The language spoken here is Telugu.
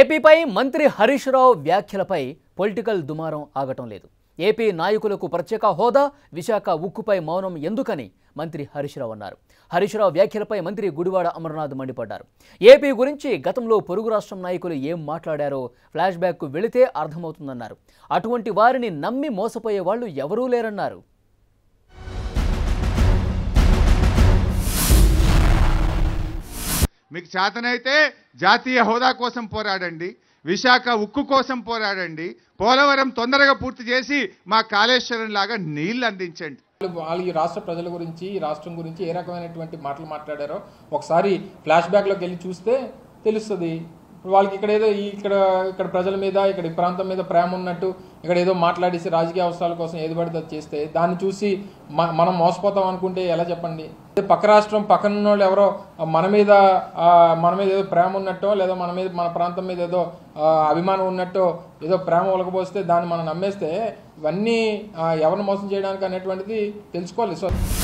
ఏపీపై మంత్రి హరీష్ రావు వ్యాఖ్యలపై పొలిటికల్ దుమారం ఆగటం లేదు ఏపీ నాయకులకు ప్రత్యేక హోదా విశాఖ ఉక్కుపై మౌనం ఎందుకని మంత్రి హరీష్ రావు అన్నారు హరీష్ రావు వ్యాఖ్యలపై మంత్రి గుడివాడ అమర్నాథ్ మండిపడ్డారు ఏపీ గురించి గతంలో పొరుగు రాష్ట్రం నాయకులు ఏం మాట్లాడారో ఫ్లాష్ బ్యాక్కు వెళితే అర్థమవుతుందన్నారు అటువంటి వారిని నమ్మి మోసపోయే వాళ్ళు ఎవరూ లేరన్నారు మీకు చేతనైతే జాతీయ హోదా కోసం పోరాడండి విశాఖ ఉక్కు కోసం పోరాడండి పోలవరం తొందరగా పూర్తి చేసి మా కాళేశ్వరం లాగా నీళ్లు అందించండి వాళ్ళు ఈ రాష్ట్ర ప్రజల గురించి ఈ రాష్ట్రం గురించి ఏ రకమైనటువంటి మాటలు మాట్లాడారో ఒకసారి ఫ్లాష్ లోకి వెళ్ళి చూస్తే తెలుస్తుంది వాళ్ళకి ఇక్కడ ఏదో ఇక్కడ ఇక్కడ ప్రజల మీద ఇక్కడ ప్రాంతం మీద ప్రేమ ఉన్నట్టు ఇక్కడ ఏదో మాట్లాడేసి రాజకీయ అవసరాల కోసం ఏది పడితే చేస్తే దాన్ని చూసి మనం మోసపోతాం అనుకుంటే ఎలా చెప్పండి పక్క రాష్ట్రం పక్కన వాళ్ళు ఎవరో మన మీద మన మీద ఏదో ప్రేమ ఉన్నట్టో లేదా మన మీద మన ప్రాంతం మీద ఏదో అభిమానం ఉన్నట్టో ఏదో ప్రేమ ఉలకపోస్తే దాన్ని మనం నమ్మేస్తే ఇవన్నీ ఎవరిని మోసం చేయడానికి అనేటువంటిది తెలుసుకోవాలి సో